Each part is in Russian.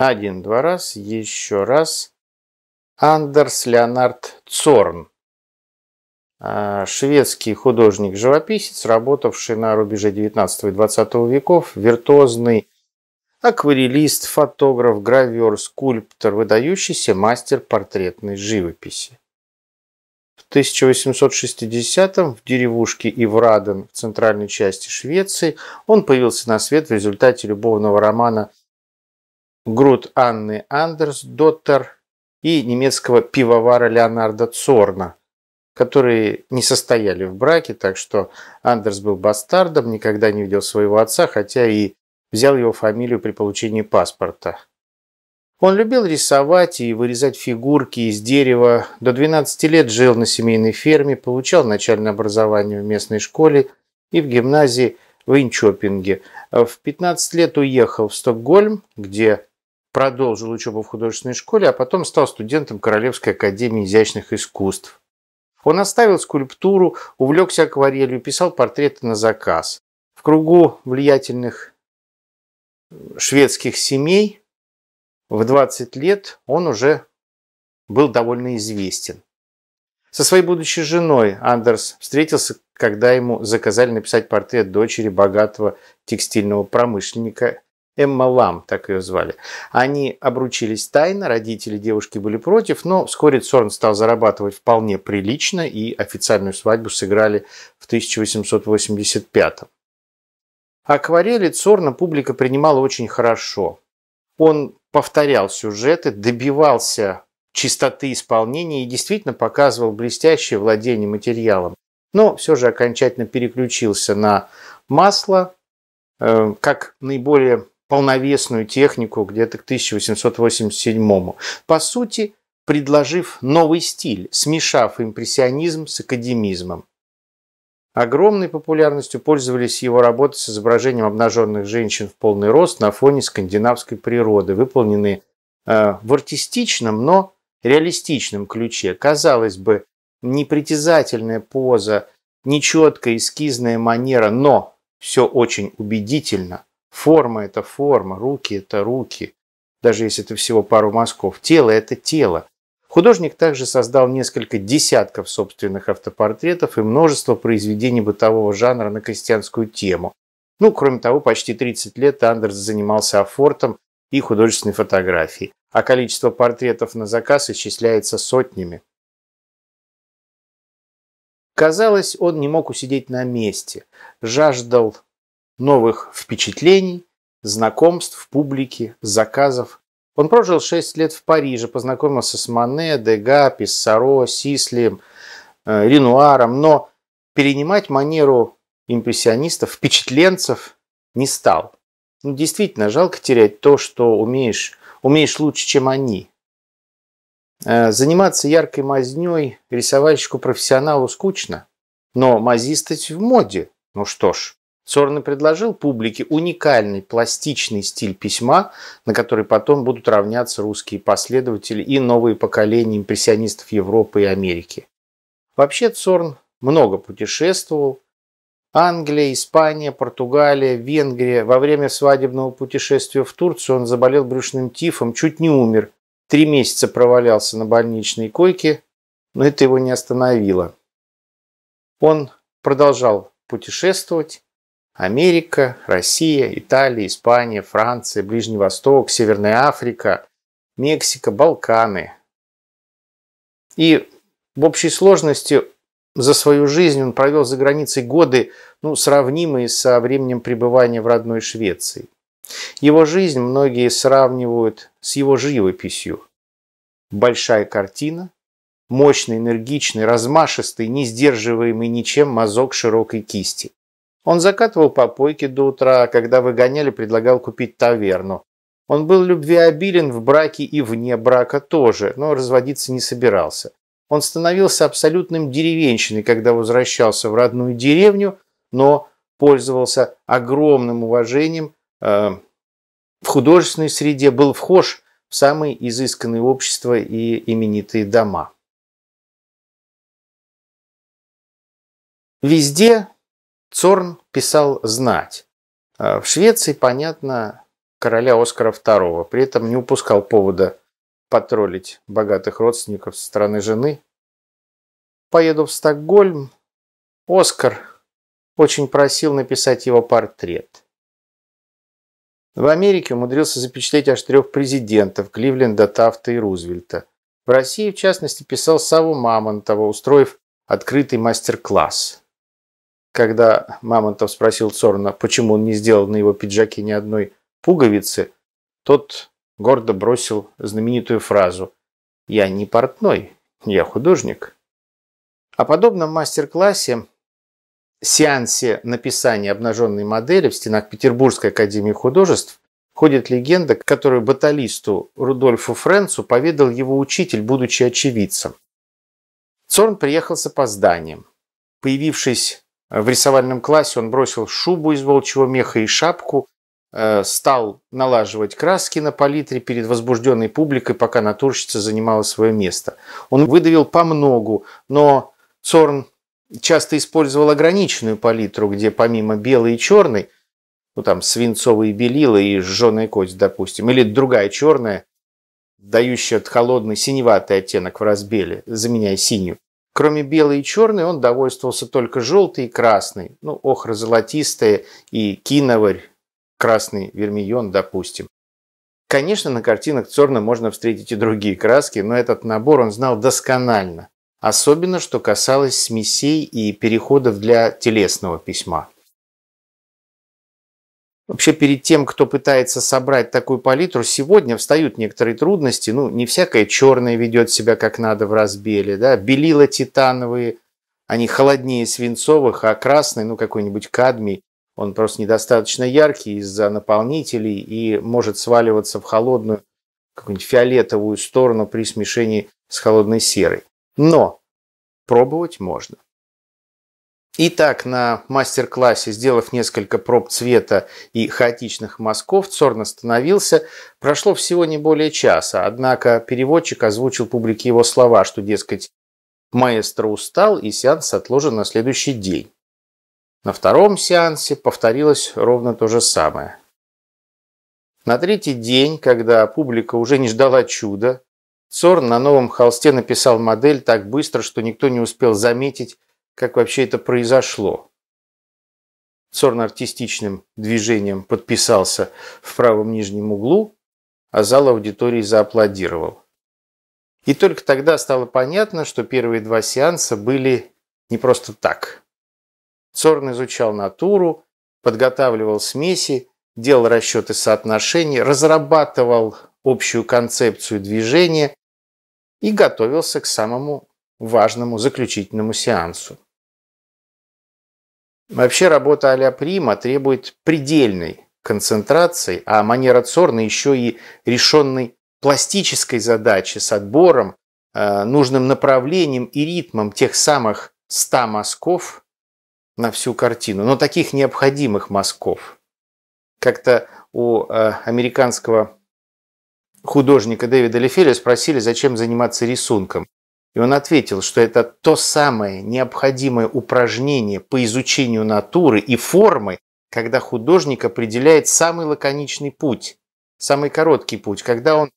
Один-два раз, еще раз. Андерс Леонард Цорн. А, шведский художник-живописец, работавший на рубеже 19 и 20 веков, виртуозный акварелист, фотограф, гравер, скульптор, выдающийся мастер портретной живописи. В 1860-м в деревушке Ивраден в центральной части Швеции он появился на свет в результате любовного романа Груд Анны Андерс доктор и немецкого пивовара Леонарда Цорна, которые не состояли в браке, так что Андерс был бастардом, никогда не видел своего отца, хотя и взял его фамилию при получении паспорта. Он любил рисовать и вырезать фигурки из дерева. До 12 лет жил на семейной ферме, получал начальное образование в местной школе и в гимназии в Инчопинге. В 15 лет уехал в Стокгольм, где продолжил учебу в художественной школе, а потом стал студентом Королевской академии изящных искусств. Он оставил скульптуру, увлекся акварелью, писал портреты на заказ. В кругу влиятельных шведских семей в 20 лет он уже был довольно известен. Со своей будущей женой Андерс встретился, когда ему заказали написать портрет дочери богатого текстильного промышленника Эмма Лам, так ее звали. Они обручились тайно, родители девушки были против, но вскоре Цорн стал зарабатывать вполне прилично и официальную свадьбу сыграли в 1885 -м. Акварели Цорна публика принимала очень хорошо. Он повторял сюжеты, добивался чистоты исполнения и действительно показывал блестящее владение материалом. Но все же окончательно переключился на масло, э, как наиболее полновесную технику где-то к 1887. му По сути, предложив новый стиль, смешав импрессионизм с академизмом. Огромной популярностью пользовались его работы с изображением обнаженных женщин в полный рост на фоне скандинавской природы, выполненные э, в артистичном, но реалистичном ключе. Казалось бы, непритязательная поза, нечеткая эскизная манера, но все очень убедительно, Форма – это форма, руки – это руки, даже если это всего пару мазков. Тело – это тело. Художник также создал несколько десятков собственных автопортретов и множество произведений бытового жанра на крестьянскую тему. Ну, кроме того, почти 30 лет Андерс занимался афортом и художественной фотографией, а количество портретов на заказ исчисляется сотнями. Казалось, он не мог усидеть на месте, жаждал новых впечатлений, знакомств, публики, заказов. Он прожил 6 лет в Париже, познакомился с Мане, Дега, Писсаро, Сислием, э, Ренуаром, но перенимать манеру импрессионистов, впечатленцев не стал. Ну, действительно, жалко терять то, что умеешь, умеешь лучше, чем они. Э, заниматься яркой мазней рисовальщику-профессионалу скучно, но мазистость в моде. Ну что ж, Сорн предложил публике уникальный пластичный стиль письма, на который потом будут равняться русские последователи и новые поколения импрессионистов Европы и Америки. Вообще Сорн много путешествовал. Англия, Испания, Португалия, Венгрия. Во время свадебного путешествия в Турцию он заболел брюшным тифом, чуть не умер. Три месяца провалялся на больничной койке, но это его не остановило. Он продолжал путешествовать Америка, Россия, Италия, Испания, Франция, Ближний Восток, Северная Африка, Мексика, Балканы. И в общей сложности за свою жизнь он провел за границей годы, ну, сравнимые со временем пребывания в родной Швеции. Его жизнь многие сравнивают с его живописью. Большая картина, мощный, энергичный, размашистый, не сдерживаемый ничем мазок широкой кисти. Он закатывал попойки до утра, а когда выгоняли, предлагал купить таверну. Он был любвеобилен в браке и вне брака тоже, но разводиться не собирался. Он становился абсолютным деревенщиной, когда возвращался в родную деревню, но пользовался огромным уважением э, в художественной среде, был вхож в самые изысканные общества и именитые дома. Везде Цорн писал «знать». А в Швеции, понятно, короля Оскара II, при этом не упускал повода потроллить богатых родственников со стороны жены. Поеду в Стокгольм. Оскар очень просил написать его портрет. В Америке умудрился запечатлеть аж трех президентов – Кливленда, Тафта и Рузвельта. В России, в частности, писал Саву Мамонтова, устроив открытый мастер-класс. Когда Мамонтов спросил Цорна, почему он не сделал на его пиджаке ни одной пуговицы, тот гордо бросил знаменитую фразу «Я не портной, я художник». О подобном мастер-классе, сеансе написания обнаженной модели в стенах Петербургской академии художеств ходит легенда, которую баталисту Рудольфу Френцу поведал его учитель, будучи очевидцем. Цорн приехал с опозданием. Появившись в рисовальном классе он бросил шубу из волчьего меха и шапку, э, стал налаживать краски на палитре перед возбужденной публикой, пока натурщица занимала свое место. Он выдавил по многу, но Цорн часто использовал ограниченную палитру, где помимо белой и черной, ну там свинцовые белила и жженая кость, допустим, или другая черная, дающая холодный синеватый оттенок в разбеле, заменяя синюю. Кроме белой и черной он довольствовался только желтой и красной, ну, охра-золотистая и киноварь, красный вермион, допустим. Конечно, на картинах Цорна можно встретить и другие краски, но этот набор он знал досконально. Особенно, что касалось смесей и переходов для телесного письма. Вообще перед тем, кто пытается собрать такую палитру, сегодня встают некоторые трудности. Ну, не всякое черное ведет себя как надо в разбеле. Да? Белила титановые, они холоднее свинцовых, а красный, ну какой-нибудь кадмий, он просто недостаточно яркий из-за наполнителей и может сваливаться в холодную, какую-нибудь фиолетовую сторону при смешении с холодной серой. Но пробовать можно. Итак, на мастер-классе, сделав несколько проб цвета и хаотичных мазков, Цорн остановился. Прошло всего не более часа, однако переводчик озвучил публике его слова, что, дескать, маэстро устал и сеанс отложен на следующий день. На втором сеансе повторилось ровно то же самое. На третий день, когда публика уже не ждала чуда, Цорн на новом холсте написал модель так быстро, что никто не успел заметить, как вообще это произошло. Цорн артистичным движением подписался в правом нижнем углу, а зал аудитории зааплодировал. И только тогда стало понятно, что первые два сеанса были не просто так. Цорн изучал натуру, подготавливал смеси, делал расчеты соотношений, разрабатывал общую концепцию движения и готовился к самому важному заключительному сеансу. Вообще работа а-ля прима требует предельной концентрации, а манера Цорна еще и решенной пластической задачи с отбором, э, нужным направлением и ритмом тех самых ста мазков на всю картину, но таких необходимых мазков. Как-то у э, американского художника Дэвида Лефеля спросили, зачем заниматься рисунком. И он ответил, что это то самое необходимое упражнение по изучению натуры и формы, когда художник определяет самый лаконичный путь, самый короткий путь, когда он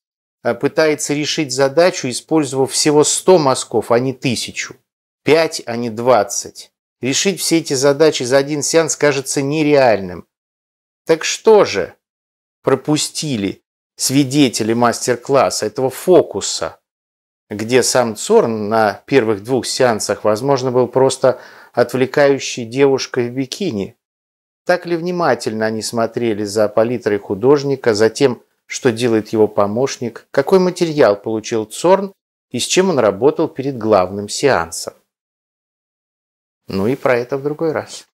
э, пытается решить задачу, использовав всего 100 мазков, а не 1000, 5, а не 20. Решить все эти задачи за один сеанс кажется нереальным. Так что же пропустили свидетели мастер-класса, этого фокуса – где сам Цорн на первых двух сеансах, возможно, был просто отвлекающей девушкой в бикини. Так ли внимательно они смотрели за палитрой художника, за тем, что делает его помощник, какой материал получил Цорн и с чем он работал перед главным сеансом. Ну и про это в другой раз.